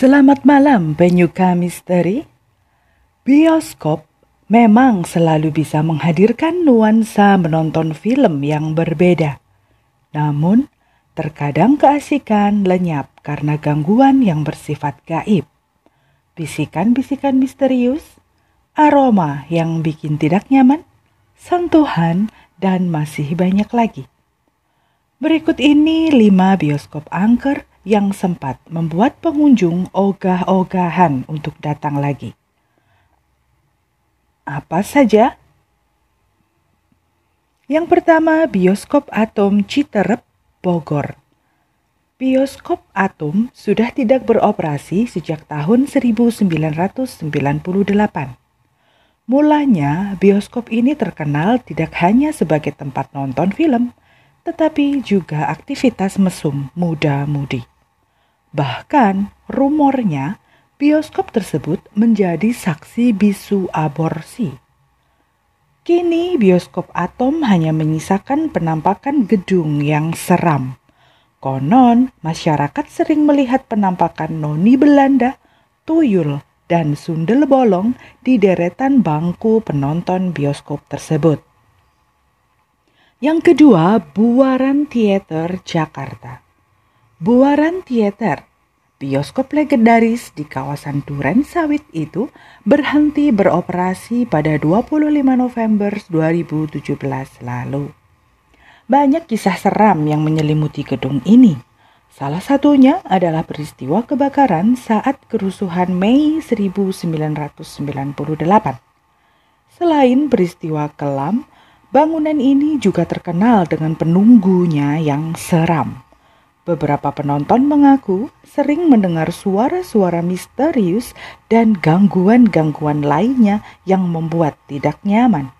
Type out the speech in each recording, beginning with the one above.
Selamat malam penyuka misteri. Bioskop memang selalu bisa menghadirkan nuansa menonton film yang berbeda. Namun, terkadang keasikan lenyap karena gangguan yang bersifat gaib. Bisikan-bisikan misterius, aroma yang bikin tidak nyaman, sentuhan, dan masih banyak lagi. Berikut ini 5 bioskop angker yang sempat membuat pengunjung ogah-ogahan untuk datang lagi. Apa saja? Yang pertama, bioskop Atom Citerep, Bogor. Bioskop Atom sudah tidak beroperasi sejak tahun 1998. Mulanya, bioskop ini terkenal tidak hanya sebagai tempat nonton film, tetapi juga aktivitas mesum muda-mudi. Bahkan rumornya bioskop tersebut menjadi saksi bisu aborsi. Kini bioskop Atom hanya menyisakan penampakan gedung yang seram. Konon, masyarakat sering melihat penampakan noni Belanda, tuyul, dan sundel bolong di deretan bangku penonton bioskop tersebut. Yang kedua, Buaran Theater Jakarta. Buaran Theater, bioskop legendaris di kawasan Duren Sawit itu berhenti beroperasi pada 25 November 2017 lalu. Banyak kisah seram yang menyelimuti gedung ini. Salah satunya adalah peristiwa kebakaran saat kerusuhan Mei 1998. Selain peristiwa kelam, bangunan ini juga terkenal dengan penunggunya yang seram. Beberapa penonton mengaku sering mendengar suara-suara misterius dan gangguan-gangguan lainnya yang membuat tidak nyaman.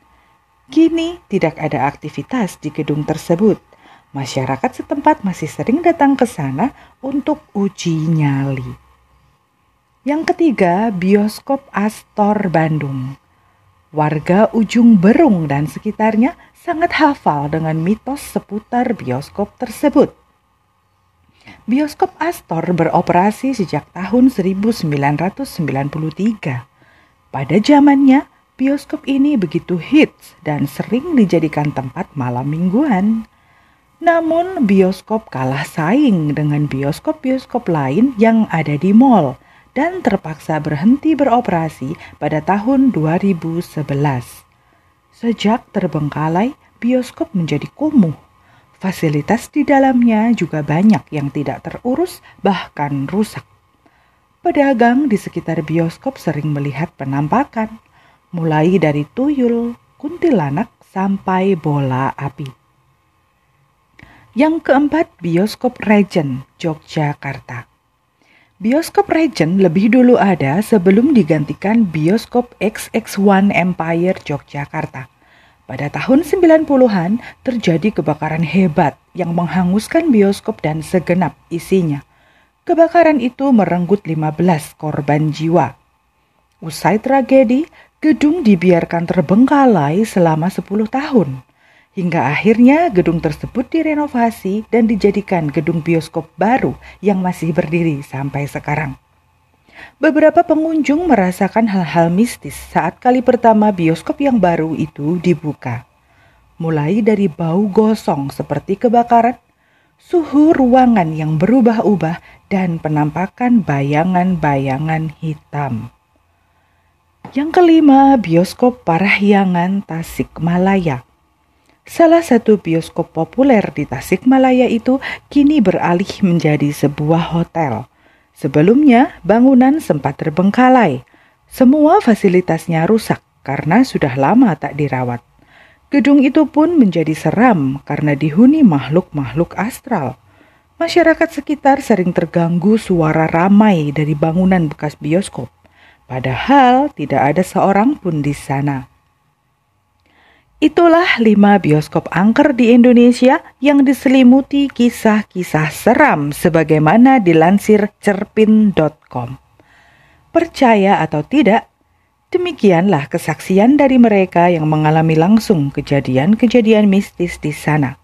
Kini tidak ada aktivitas di gedung tersebut. Masyarakat setempat masih sering datang ke sana untuk uji nyali. Yang ketiga, bioskop Astor Bandung. Warga Ujung Berung dan sekitarnya sangat hafal dengan mitos seputar bioskop tersebut. Bioskop Astor beroperasi sejak tahun 1993. Pada zamannya, bioskop ini begitu hits dan sering dijadikan tempat malam mingguan. Namun, bioskop kalah saing dengan bioskop-bioskop lain yang ada di mall dan terpaksa berhenti beroperasi pada tahun 2011. Sejak terbengkalai, bioskop menjadi kumuh Fasilitas di dalamnya juga banyak yang tidak terurus, bahkan rusak. Pedagang di sekitar bioskop sering melihat penampakan, mulai dari tuyul, kuntilanak, sampai bola api. Yang keempat, bioskop Regent, Yogyakarta. Bioskop Regent lebih dulu ada sebelum digantikan bioskop XX1 Empire Yogyakarta pada tahun 90-an terjadi kebakaran hebat yang menghanguskan bioskop dan segenap isinya. Kebakaran itu merenggut 15 korban jiwa. Usai tragedi, gedung dibiarkan terbengkalai selama 10 tahun. Hingga akhirnya gedung tersebut direnovasi dan dijadikan gedung bioskop baru yang masih berdiri sampai sekarang. Beberapa pengunjung merasakan hal-hal mistis saat kali pertama bioskop yang baru itu dibuka. Mulai dari bau gosong seperti kebakaran, suhu ruangan yang berubah-ubah, dan penampakan bayangan-bayangan hitam. Yang kelima, bioskop Parahyangan Tasikmalaya. Salah satu bioskop populer di Tasikmalaya itu kini beralih menjadi sebuah hotel. Sebelumnya, bangunan sempat terbengkalai. Semua fasilitasnya rusak karena sudah lama tak dirawat. Gedung itu pun menjadi seram karena dihuni makhluk-makhluk astral. Masyarakat sekitar sering terganggu suara ramai dari bangunan bekas bioskop, padahal tidak ada seorang pun di sana. Itulah lima bioskop angker di Indonesia yang diselimuti kisah-kisah seram sebagaimana dilansir cerpin.com. Percaya atau tidak, demikianlah kesaksian dari mereka yang mengalami langsung kejadian-kejadian mistis di sana.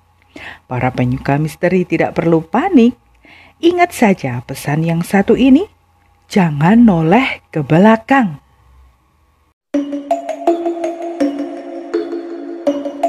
Para penyuka misteri tidak perlu panik. Ingat saja pesan yang satu ini, jangan noleh ke belakang. Thank you